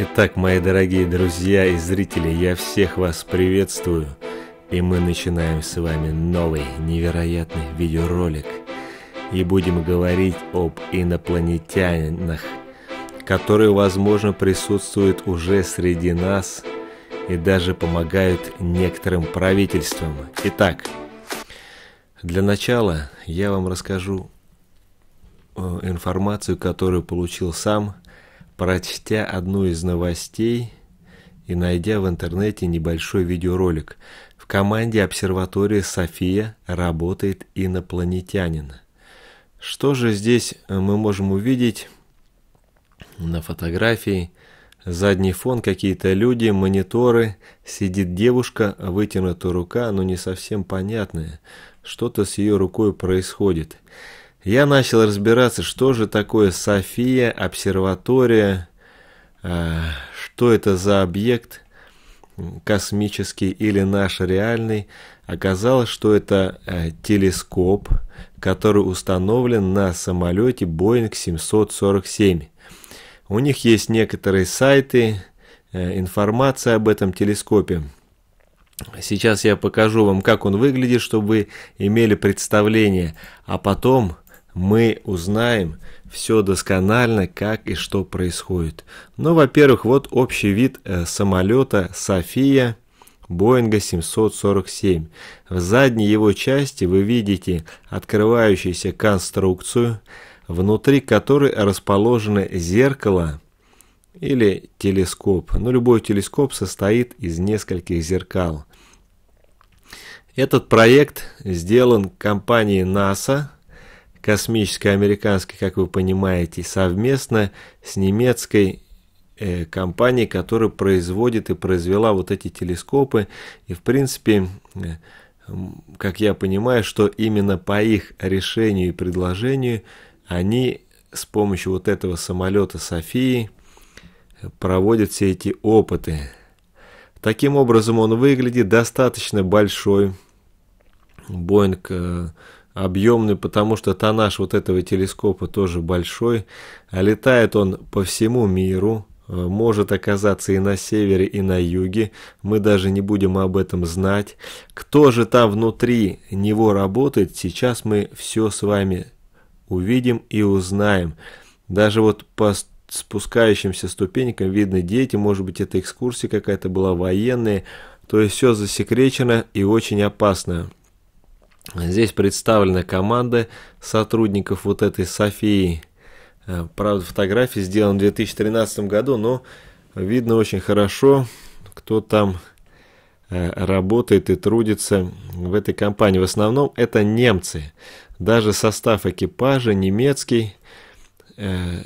Итак, мои дорогие друзья и зрители, я всех вас приветствую. И мы начинаем с вами новый невероятный видеоролик. И будем говорить об инопланетянах, которые, возможно, присутствуют уже среди нас и даже помогают некоторым правительствам. Итак, для начала я вам расскажу э, информацию, которую получил сам – прочтя одну из новостей и найдя в интернете небольшой видеоролик. В команде обсерватории «София» работает инопланетянин. Что же здесь э, мы можем увидеть на фотографии? Задний фон, какие-то люди, мониторы. Сидит девушка, вытянута рука, но не совсем понятная. Что-то с ее рукой происходит я начал разбираться, что же такое София, обсерватория, э, что это за объект космический или наш реальный. Оказалось, что это э, телескоп, который установлен на самолете Boeing 747. У них есть некоторые сайты, э, информация об этом телескопе. Сейчас я покажу вам, как он выглядит, чтобы вы имели представление. А потом мы узнаем все досконально, как и что происходит. Ну, во-первых, вот общий вид э, самолета «София» Боинга 747. В задней его части вы видите открывающуюся конструкцию, внутри которой расположены зеркало или телескоп. Но ну, любой телескоп состоит из нескольких зеркал. Этот проект сделан компанией НАСА космической-американской, как вы понимаете, совместно с немецкой э, компанией, которая производит и произвела вот эти телескопы. И, в принципе, э, как я понимаю, что именно по их решению и предложению они с помощью вот этого самолета Софии э, проводят все эти опыты. Таким образом он выглядит достаточно большой. Боинг э, объемный, потому что тонаж вот этого телескопа тоже большой, а летает он по всему миру, э, может оказаться и на севере, и на юге, мы даже не будем об этом знать. Кто же там внутри него работает, сейчас мы все с вами увидим и узнаем. Даже вот по спускающимся ступенькам видно дети, может быть это экскурсия какая-то была военная, то есть все засекречено и очень опасно. Здесь представлена команда сотрудников вот этой Софии. Э, правда, фотографии сделаны в 2013 году, но видно очень хорошо, кто там э, работает и трудится в этой компании. В основном это немцы. Даже состав экипажа немецкий. Э,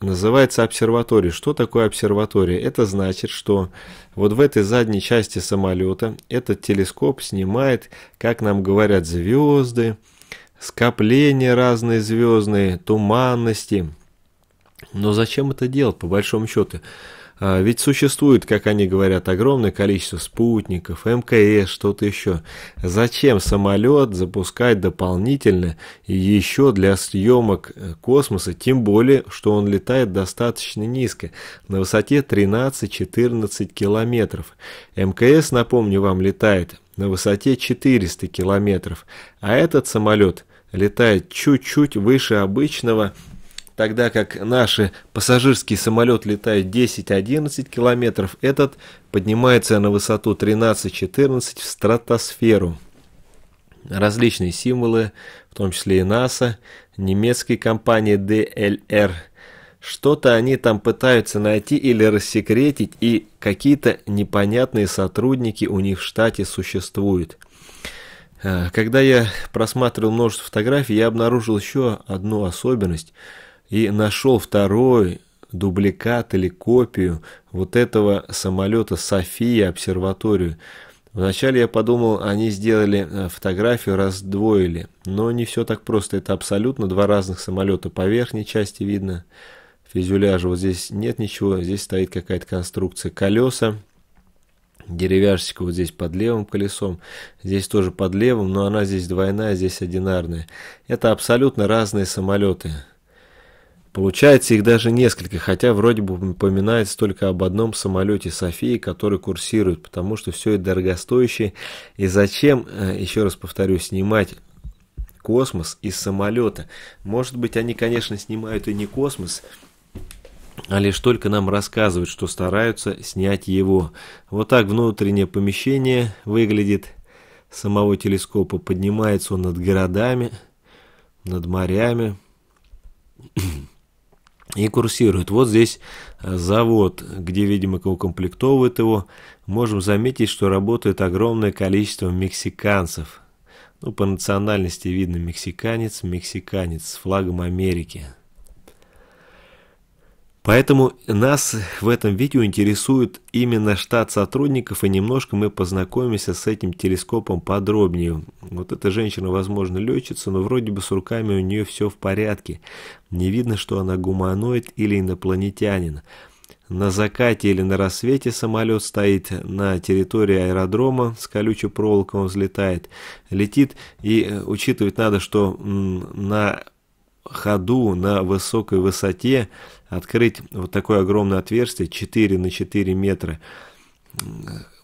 называется обсерваторией. Что такое обсерватория? Это значит, что вот в этой задней части самолета этот телескоп снимает, как нам говорят, звезды, скопления разные звездные, туманности. Но зачем это делать, по большому счету? А, ведь существует, как они говорят, огромное количество спутников, МКС, что-то еще. Зачем самолет запускать дополнительно и еще для съемок э, космоса, тем более, что он летает достаточно низко, на высоте 13-14 километров. МКС, напомню вам, летает на высоте 400 километров, а этот самолет летает чуть-чуть выше обычного Тогда как наши пассажирский самолет летает 10-11 километров, этот поднимается на высоту 13-14 в стратосферу. Различные символы, в том числе и НАСА, немецкой компании DLR. Что-то они там пытаются найти или рассекретить, и какие-то непонятные сотрудники у них в штате существуют. Э, когда я просматривал множество фотографий, я обнаружил еще одну особенность – и нашел второй дубликат или копию вот этого самолета София обсерваторию. Вначале я подумал, они сделали э, фотографию, раздвоили. Но не все так просто. Это абсолютно два разных самолета. По верхней части видно фюзеляжа. Вот здесь нет ничего. Здесь стоит какая-то конструкция колеса. Деревяшечка вот здесь под левым колесом. Здесь тоже под левым, но она здесь двойная, здесь одинарная. Это абсолютно разные самолеты. Получается их даже несколько, хотя вроде бы упоминается только об одном самолете Софии, который курсирует, потому что все это дорогостоящее. И зачем, э, еще раз повторю, снимать космос из самолета? Может быть, они, конечно, снимают и не космос, а лишь только нам рассказывают, что стараются снять его. Вот так внутреннее помещение выглядит самого телескопа. Поднимается он над городами, над морями и курсирует. Вот здесь э, завод, где, видимо, укомплектовывают его. Можем заметить, что работает огромное количество мексиканцев. Ну, по национальности видно мексиканец, мексиканец с флагом Америки. Поэтому нас в этом видео интересует именно штат сотрудников, и немножко мы познакомимся с этим телескопом подробнее. Вот эта женщина, возможно, летчица, но вроде бы с руками у нее все в порядке. Не видно, что она гуманоид или инопланетянин. На закате или на рассвете самолет стоит на территории аэродрома, с колючей проволокой он взлетает, летит, и э, учитывать надо, что на ходу, на высокой высоте, открыть вот такое огромное отверстие 4 на 4 метра.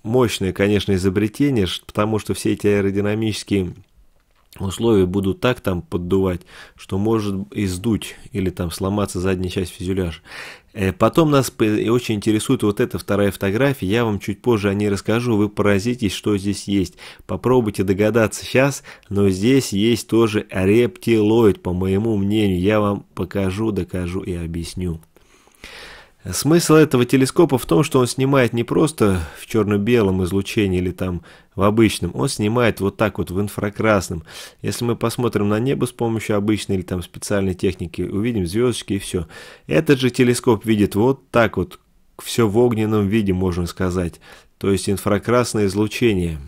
Мощное, конечно, изобретение, потому что все эти аэродинамические условия будут так там поддувать, что может издуть или там сломаться задняя часть фюзеляжа. Э, потом нас очень интересует вот эта вторая фотография, я вам чуть позже о ней расскажу, вы поразитесь, что здесь есть. Попробуйте догадаться сейчас, но здесь есть тоже рептилоид, по моему мнению, я вам покажу, докажу и объясню. Смысл этого телескопа в том, что он снимает не просто в черно-белом излучении или там в обычном, он снимает вот так вот в инфракрасном. Если мы посмотрим на небо с помощью обычной или там специальной техники, увидим звездочки и все. Этот же телескоп видит вот так вот, все в огненном виде, можно сказать, то есть инфракрасное излучение.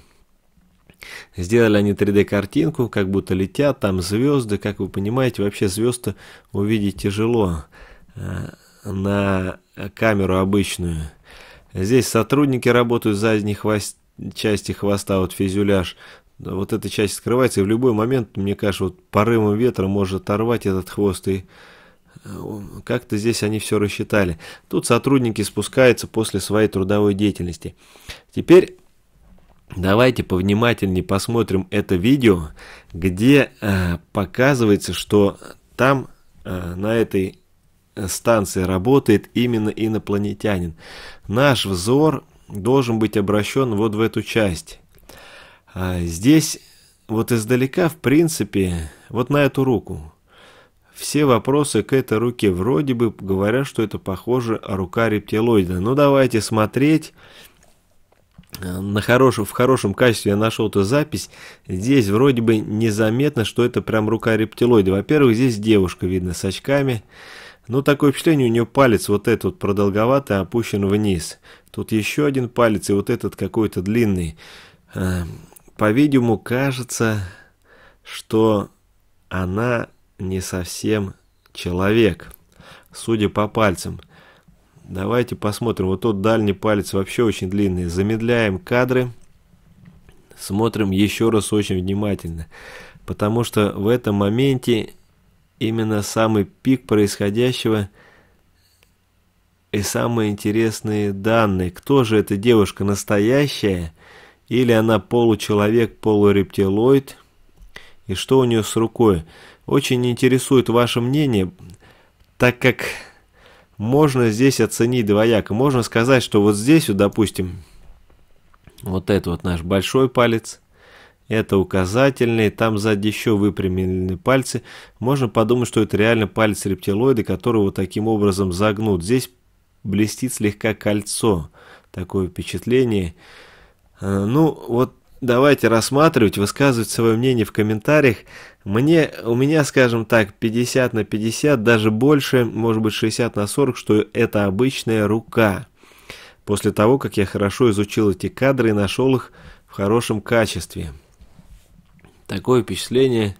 Сделали они 3D-картинку, как будто летят, там звезды, как вы понимаете, вообще звезды увидеть тяжело. А, на камеру обычную. Здесь сотрудники работают задней хвост... части хвоста, вот фюзеляж. Вот эта часть скрывается, и в любой момент, мне кажется, вот порывом ветра может оторвать этот хвост и... Э, как-то здесь они все рассчитали. Тут сотрудники спускаются после своей трудовой деятельности. Теперь давайте повнимательнее посмотрим это видео, где э, показывается, что там э, на этой Э, станции работает именно инопланетянин. Наш взор должен быть обращен вот в эту часть. А здесь вот издалека, в принципе, вот на эту руку. Все вопросы к этой руке вроде бы говорят, что это похоже а рука рептилоида. Но ну, давайте смотреть. Э, на хорош, в хорошем качестве я нашел эту запись. Здесь вроде бы незаметно, что это прям рука рептилоида. Во-первых, здесь девушка видно с очками. Ну, такое впечатление, у нее палец вот этот вот продолговатый, опущен вниз. Тут еще один палец, и вот этот какой-то длинный. Эм, по-видимому, кажется, что она не совсем человек, судя по пальцам. Давайте посмотрим. Вот тот дальний палец вообще очень длинный. Замедляем кадры. Смотрим еще раз очень внимательно. Потому что в этом моменте именно самый пик происходящего и самые интересные данные. Кто же эта девушка, настоящая или она получеловек, полурептилоид? И что у нее с рукой? Очень интересует ваше мнение, так как можно здесь оценить двояко. Можно сказать, что вот здесь, вот, допустим, вот это вот наш большой палец – это указательные, там сзади еще выпрямлены пальцы. Можно подумать, что это реально палец рептилоида, которого таким образом загнут. Здесь блестит слегка кольцо. Такое впечатление. Э, ну, вот давайте рассматривать, высказывать свое мнение в комментариях. Мне, у меня, скажем так, 50 на 50, даже больше, может быть 60 на 40, что это обычная рука. После того, как я хорошо изучил эти кадры и нашел их в хорошем качестве. Такое впечатление,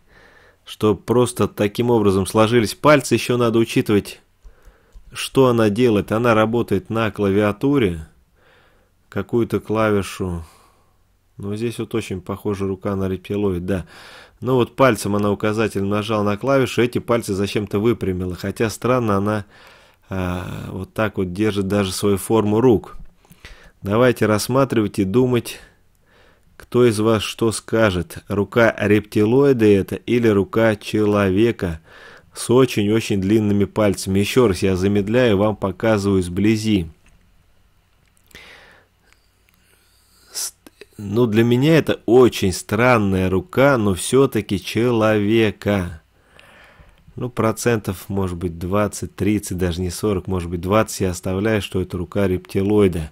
что просто таким образом сложились пальцы. Еще надо учитывать, что она делает. Она работает на клавиатуре, какую-то клавишу. Но здесь вот очень похожа рука на репелоид, да. Но вот пальцем она указатель нажала на клавишу, эти пальцы зачем-то выпрямила. Хотя странно, она а, вот так вот держит даже свою форму рук. Давайте рассматривать и думать кто из вас что скажет, рука рептилоида это или рука человека с очень-очень длинными пальцами? Еще раз я замедляю, вам показываю сблизи. Ну, для меня это очень странная рука, но все-таки человека. Ну, процентов, может быть, 20, 30, даже не 40, может быть, 20 я оставляю, что это рука рептилоида.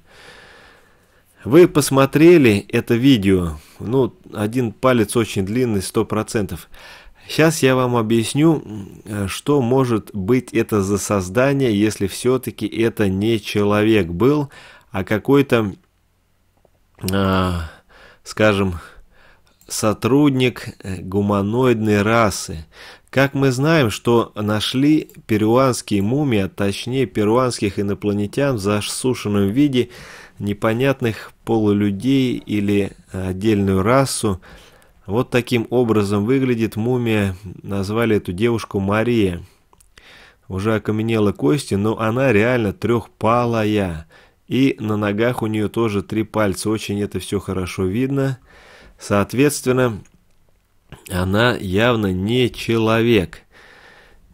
Вы посмотрели это видео. Ну, один палец очень длинный, сто процентов. Сейчас я вам объясню, что может быть это за создание, если все-таки это не человек был, а какой-то, э, скажем, сотрудник э, гуманоидной расы. Как мы знаем, что нашли перуанские мумии, а точнее перуанских инопланетян в засушенном виде – непонятных полулюдей или отдельную расу. Вот таким образом выглядит мумия, назвали эту девушку Мария. Уже окаменела кости, но она реально трехпалая. И на ногах у нее тоже три пальца, очень это все хорошо видно. Соответственно, она явно не человек.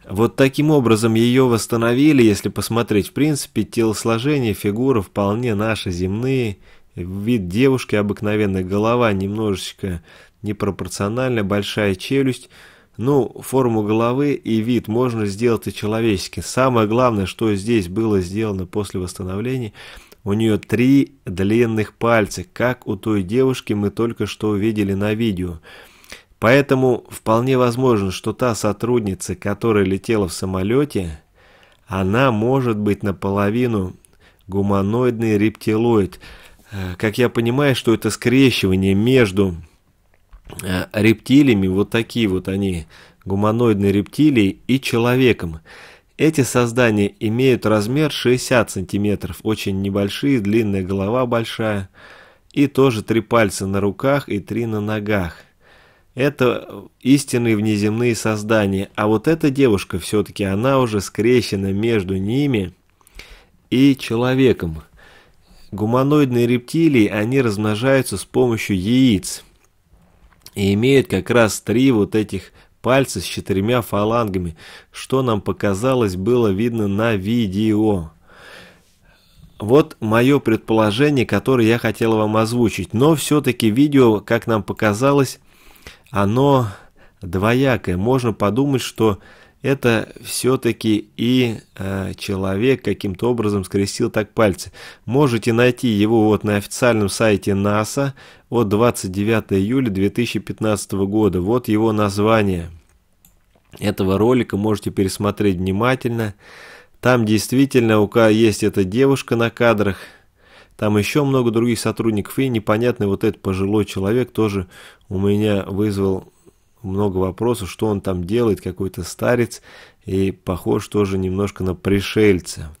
Вот таким образом ее восстановили, если посмотреть. В принципе, телосложение, фигура вполне наши земные. Вид девушки обыкновенная, голова немножечко непропорционально, большая челюсть. Ну, форму головы и вид можно сделать и человеческий. Самое главное, что здесь было сделано после восстановления, у нее три длинных пальца, как у той девушки мы только что увидели на видео. Поэтому вполне возможно, что та сотрудница, которая летела в самолете, она может быть наполовину гуманоидный рептилоид. Э, как я понимаю, что это скрещивание между э, рептилиями, вот такие вот они, гуманоидные рептилии, и человеком. Эти создания имеют размер 60 сантиметров, очень небольшие, длинная голова большая, и тоже три пальца на руках и три на ногах. Это истинные внеземные создания, а вот эта девушка все-таки, она уже скрещена между ними и человеком. Гуманоидные рептилии, они размножаются с помощью яиц и имеют как раз три вот этих пальца с четырьмя фалангами, что нам показалось было видно на видео. Вот мое предположение, которое я хотел вам озвучить, но все-таки видео, как нам показалось, оно двоякое. Можно подумать, что это все-таки и э, человек каким-то образом скрестил так пальцы. Можете найти его вот на официальном сайте НАСА от 29 июля 2015 года. Вот его название этого ролика, можете пересмотреть внимательно. Там действительно есть эта девушка на кадрах, там еще много других сотрудников, и непонятный вот этот пожилой человек тоже у меня вызвал много вопросов, что он там делает, какой-то старец, и похож тоже немножко на пришельца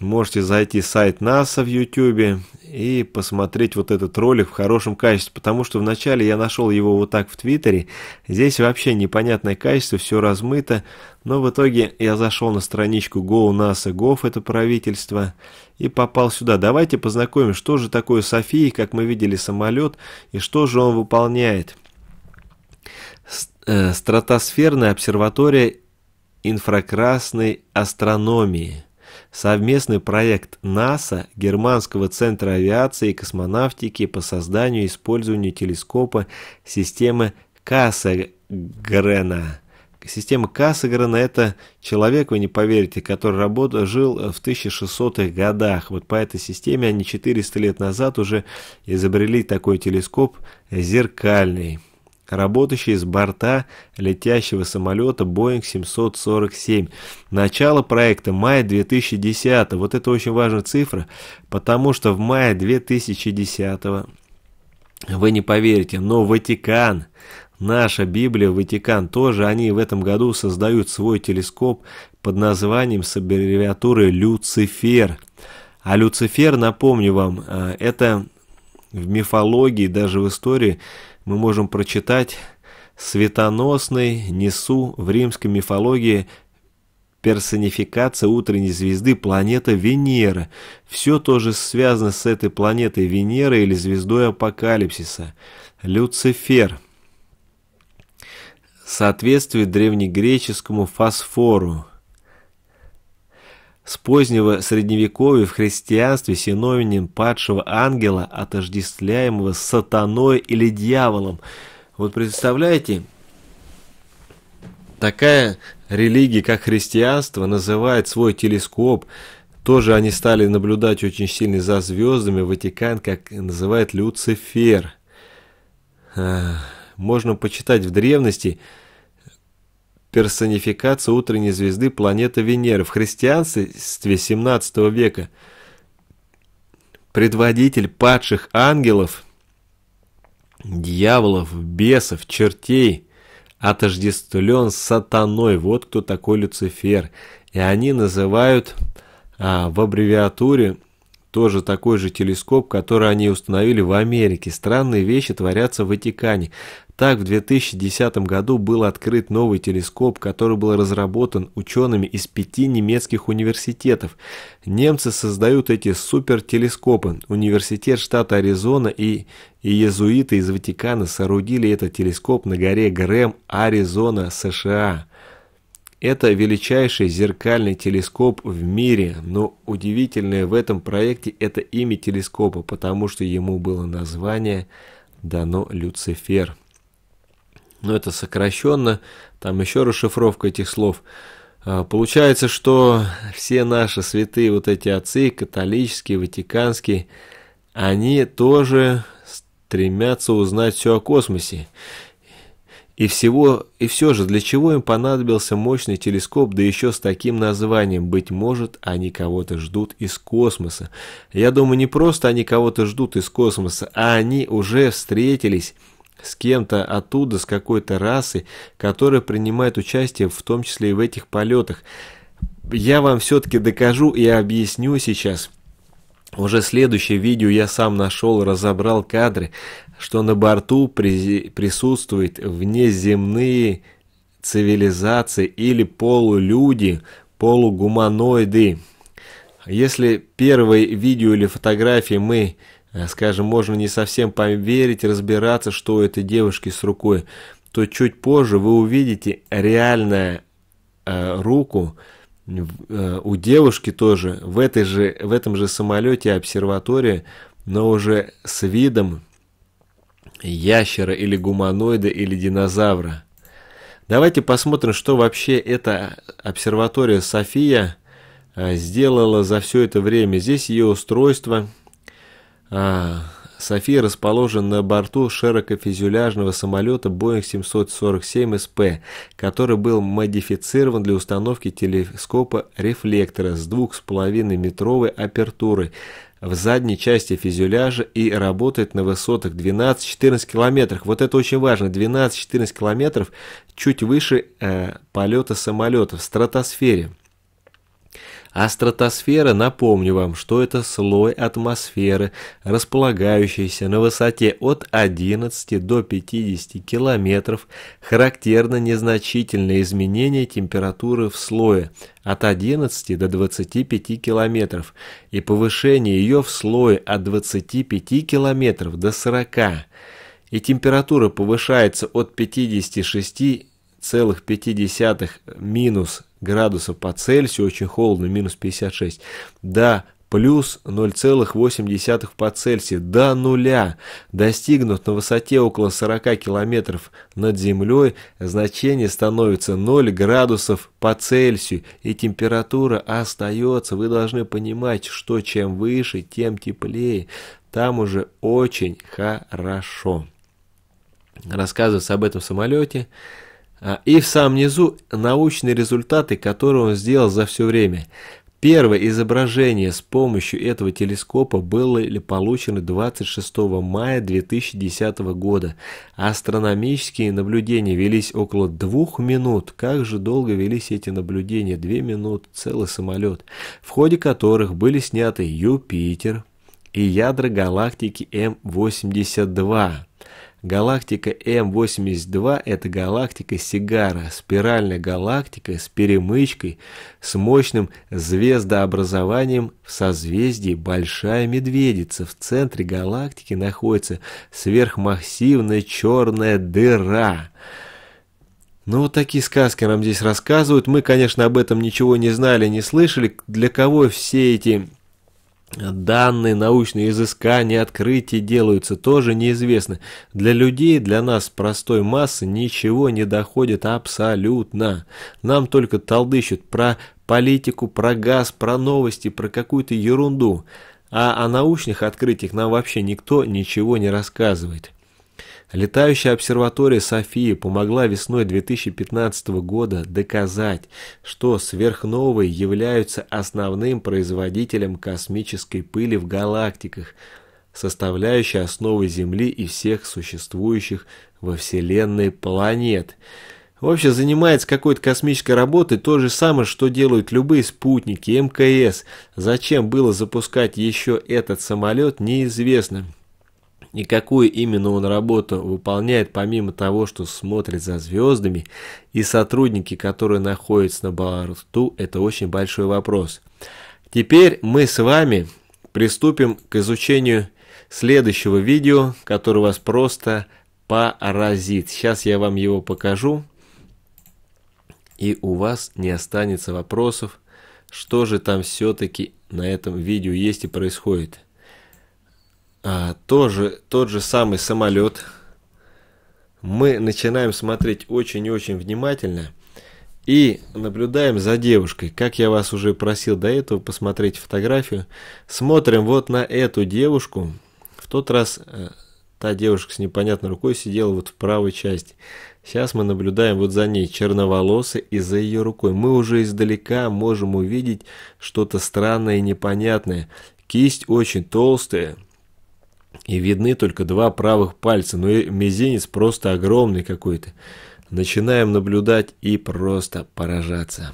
можете зайти в сайт НАСА в Ютубе и посмотреть вот этот ролик в хорошем качестве, потому что вначале я нашел его вот так в Твиттере, здесь вообще непонятное качество, все размыто, но в итоге я зашел на страничку Go NASA Gov, это правительство, и попал сюда. Давайте познакомим, что же такое София, как мы видели самолет, и что же он выполняет. Э, стратосферная обсерватория инфракрасной астрономии – совместный проект НАСА, Германского центра авиации и космонавтики по созданию и использованию телескопа системы Кассегрена. Система Кассегрена – это человек, вы не поверите, который работал, жил в 1600-х годах. Вот по этой системе они 400 лет назад уже изобрели такой телескоп зеркальный работающий с борта летящего самолета Boeing 747. Начало проекта мая 2010. Вот это очень важная цифра, потому что в мае 2010 вы не поверите, но Ватикан, наша Библия, Ватикан тоже, они в этом году создают свой телескоп под названием с аббревиатурой Люцифер. А Люцифер, напомню вам, э, это в мифологии, даже в истории мы можем прочитать «Светоносный Несу» в римской мифологии персонификация утренней звезды планета Венера. Все тоже связано с этой планетой Венера или звездой апокалипсиса. Люцифер соответствует древнегреческому фосфору. С позднего средневековья в христианстве синоним падшего ангела, отождествляемого с сатаной или дьяволом. Вот представляете, такая религия, как христианство, называет свой телескоп. Тоже они стали наблюдать очень сильно за звездами. Ватикан, как называет Люцифер. Можно почитать в древности, персонификация утренней звезды планеты Венеры. В христианстве 17 века предводитель падших ангелов, дьяволов, бесов, чертей отождествлен сатаной. Вот кто такой Люцифер. И они называют а, в аббревиатуре тоже такой же телескоп, который они установили в Америке. Странные вещи творятся в Ватикане. Так, в 2010 году был открыт новый телескоп, который был разработан учеными из пяти немецких университетов. Немцы создают эти супертелескопы. Университет штата Аризона и, иезуиты из Ватикана соорудили этот телескоп на горе Грэм, Аризона, США. Это величайший зеркальный телескоп в мире, но удивительное в этом проекте это имя телескопа, потому что ему было название дано Люцифер но это сокращенно, там еще расшифровка этих слов. А, получается, что все наши святые вот эти отцы, католические, ватиканские, они тоже стремятся узнать все о космосе. И всего, и все же, для чего им понадобился мощный телескоп, да еще с таким названием? Быть может, они кого-то ждут из космоса. Я думаю, не просто они кого-то ждут из космоса, а они уже встретились с кем-то оттуда, с какой-то расы, которая принимает участие в том числе и в этих полетах. Я вам все-таки докажу и объясню сейчас. Уже следующее видео я сам нашел, разобрал кадры, что на борту присутствуют внеземные цивилизации или полулюди, полугуманоиды. Если первое видео или фотографии мы Э, скажем, можно не совсем поверить, разбираться, что у этой девушки с рукой, то чуть позже вы увидите реальную э, руку э, у девушки тоже в, этой же, в этом же самолете обсерватории но уже с видом ящера или гуманоида или динозавра. Давайте посмотрим, что вообще эта обсерватория София э, сделала за все это время. Здесь ее устройство – а, София расположен на борту широкофюзеляжного самолета Boeing 747 SP, который был модифицирован для установки телескопа рефлектора с 2,5-метровой апертурой в задней части фюзеляжа и работает на высотах 12-14 километров. Вот это очень важно, 12-14 километров чуть выше э, полета самолета в стратосфере. А стратосфера, напомню вам, что это слой атмосферы, располагающийся на высоте от 11 до 50 километров. Характерно незначительное изменение температуры в слое от 11 до 25 километров и повышение ее в слое от 25 километров до 40 и температура повышается от 56,5 минус градусов по Цельсию, очень холодно, минус 56. до плюс 0,8 по Цельсию до нуля, достигнут на высоте около 40 километров над землей, значение становится 0 градусов по Цельсию, и температура остается. Вы должны понимать, что чем выше, тем теплее. Там уже очень хорошо. Рассказывается об этом самолете. А, и в самом низу научные результаты, которые он сделал за все время. Первое изображение с помощью этого телескопа было получено 26 мая 2010 года. Астрономические наблюдения велись около двух минут. Как же долго велись эти наблюдения? Две минуты, целый самолет. В ходе которых были сняты Юпитер и ядра галактики М82. Галактика М82 – это галактика Сигара, спиральная галактика с перемычкой, с мощным звездообразованием в созвездии Большая Медведица. В центре галактики находится сверхмассивная черная дыра. Ну, вот такие сказки нам здесь рассказывают. Мы, конечно, об этом ничего не знали, не слышали. Для кого все эти Данные, научные изыскания, открытия делаются, тоже неизвестно Для людей, для нас, простой массы, ничего не доходит абсолютно. Нам только толдыщут про политику, про газ, про новости, про какую-то ерунду. А о научных открытиях нам вообще никто ничего не рассказывает. Летающая обсерватория Софии помогла весной 2015 года доказать, что сверхновые являются основным производителем космической пыли в галактиках, составляющей основы Земли и всех существующих во Вселенной планет. Вообще занимается какой-то космической работой то же самое, что делают любые спутники, МКС. Зачем было запускать еще этот самолет, неизвестно и какую именно он работу выполняет, помимо того, что смотрит за звездами, и сотрудники, которые находятся на борту, это очень большой вопрос. Теперь мы с вами приступим к изучению следующего видео, которое вас просто поразит. Сейчас я вам его покажу, и у вас не останется вопросов, что же там все-таки на этом видео есть и происходит а, тоже тот же самый самолет мы начинаем смотреть очень-очень внимательно и наблюдаем за девушкой. Как я вас уже просил до этого посмотреть фотографию, смотрим вот на эту девушку. В тот раз э, та девушка с непонятной рукой сидела вот в правой части. Сейчас мы наблюдаем вот за ней, черноволосой и за ее рукой. Мы уже издалека можем увидеть что-то странное и непонятное. Кисть очень толстая, и видны только два правых пальца, но и мизинец просто огромный какой-то. Начинаем наблюдать и просто поражаться.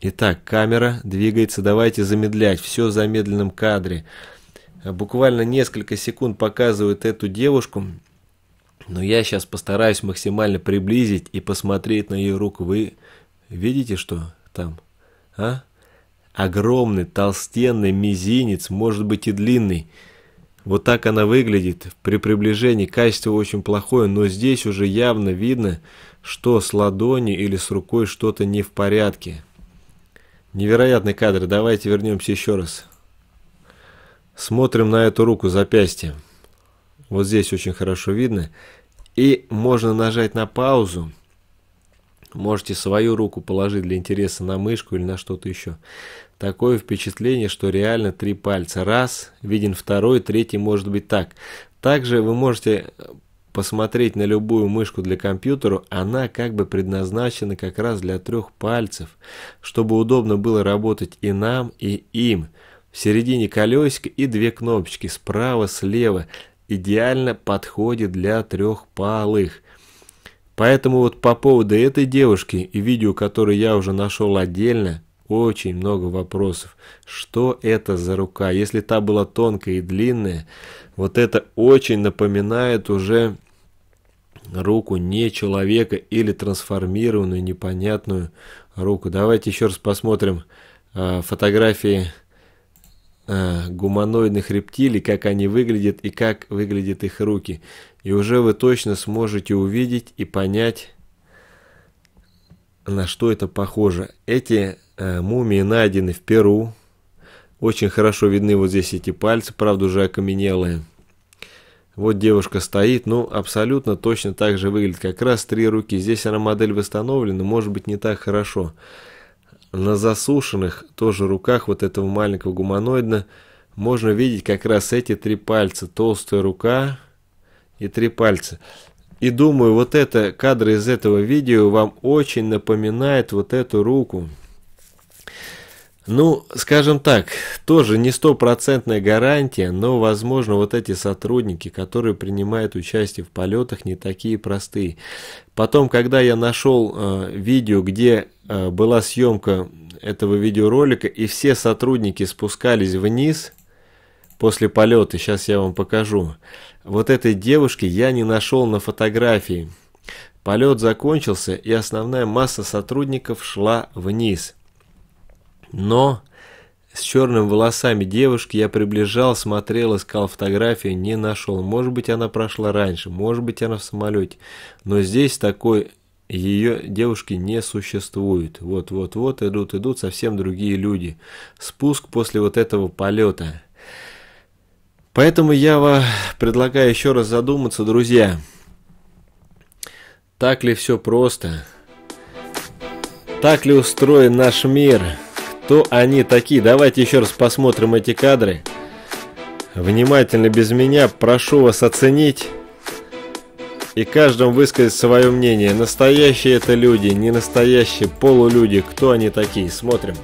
Итак, камера двигается, давайте замедлять, все в замедленном кадре. Буквально несколько секунд показывают эту девушку, но я сейчас постараюсь максимально приблизить и посмотреть на ее руку. Вы видите, что там? А? Огромный, толстенный мизинец, может быть и длинный. Вот так она выглядит. При приближении качество очень плохое, но здесь уже явно видно, что с ладони или с рукой что-то не в порядке. Невероятный кадр. Давайте вернемся еще раз. Смотрим на эту руку запястье. Вот здесь очень хорошо видно. И можно нажать на паузу Можете свою руку положить для интереса на мышку или на что-то еще. Такое впечатление, что реально три пальца. Раз, виден второй, третий может быть так. Также вы можете э, посмотреть на любую мышку для компьютера, она как бы предназначена как раз для трех пальцев, чтобы удобно было работать и нам, и им. В середине колесик и две кнопочки справа, слева. Идеально подходит для трехпалых. Поэтому вот по поводу этой девушки и видео, которое я уже нашел отдельно, очень много вопросов. Что это за рука? Если та была тонкая и длинная, вот это очень напоминает уже руку не человека или трансформированную непонятную руку. Давайте еще раз посмотрим э, фотографии Э, гуманоидных рептилий, как они выглядят и как выглядят их руки. И уже вы точно сможете увидеть и понять, на что это похоже. Эти э, мумии найдены в Перу. Очень хорошо видны вот здесь эти пальцы, правда уже окаменелые. Вот девушка стоит, ну, абсолютно точно так же выглядит. Как раз три руки. Здесь она модель восстановлена, может быть, не так хорошо. Хорошо на засушенных тоже руках вот этого маленького гуманоида можно видеть как раз эти три пальца. Толстая рука и три пальца. И думаю, вот это кадры из этого видео вам очень напоминает вот эту руку. Ну, скажем так, тоже не стопроцентная гарантия, но, возможно, вот эти сотрудники, которые принимают участие в полетах, не такие простые. Потом, когда я нашел э, видео, где э, была съемка этого видеоролика, и все сотрудники спускались вниз после полета, сейчас я вам покажу, вот этой девушки я не нашел на фотографии. Полет закончился, и основная масса сотрудников шла вниз – но с черными волосами девушки я приближал, смотрел, искал фотографию, не нашел. Может быть, она прошла раньше, может быть, она в самолете. Но здесь такой ее девушки не существует. Вот-вот-вот идут, идут совсем другие люди. Спуск после вот этого полета. Поэтому я вам предлагаю еще раз задуматься, друзья. Так ли все просто? Так ли устроен наш мир? Кто они такие? Давайте еще раз посмотрим эти кадры. Внимательно, без меня, прошу вас оценить и каждому высказать свое мнение. Настоящие это люди, не настоящие полулюди. Кто они такие? Смотрим.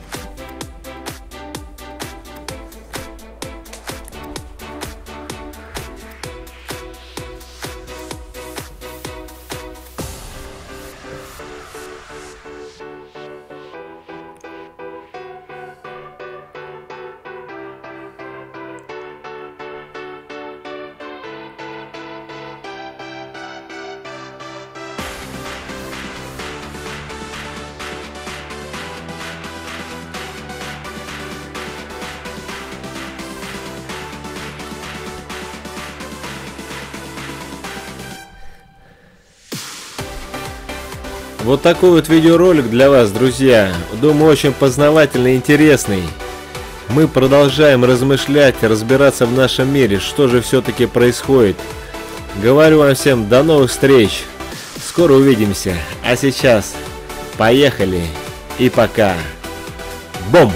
Вот такой вот видеоролик для вас, друзья. Думаю, очень познавательный и интересный. Мы продолжаем размышлять, разбираться в нашем мире, что же все-таки происходит. Говорю вам всем до новых встреч. Скоро увидимся. А сейчас поехали и пока. Бомб!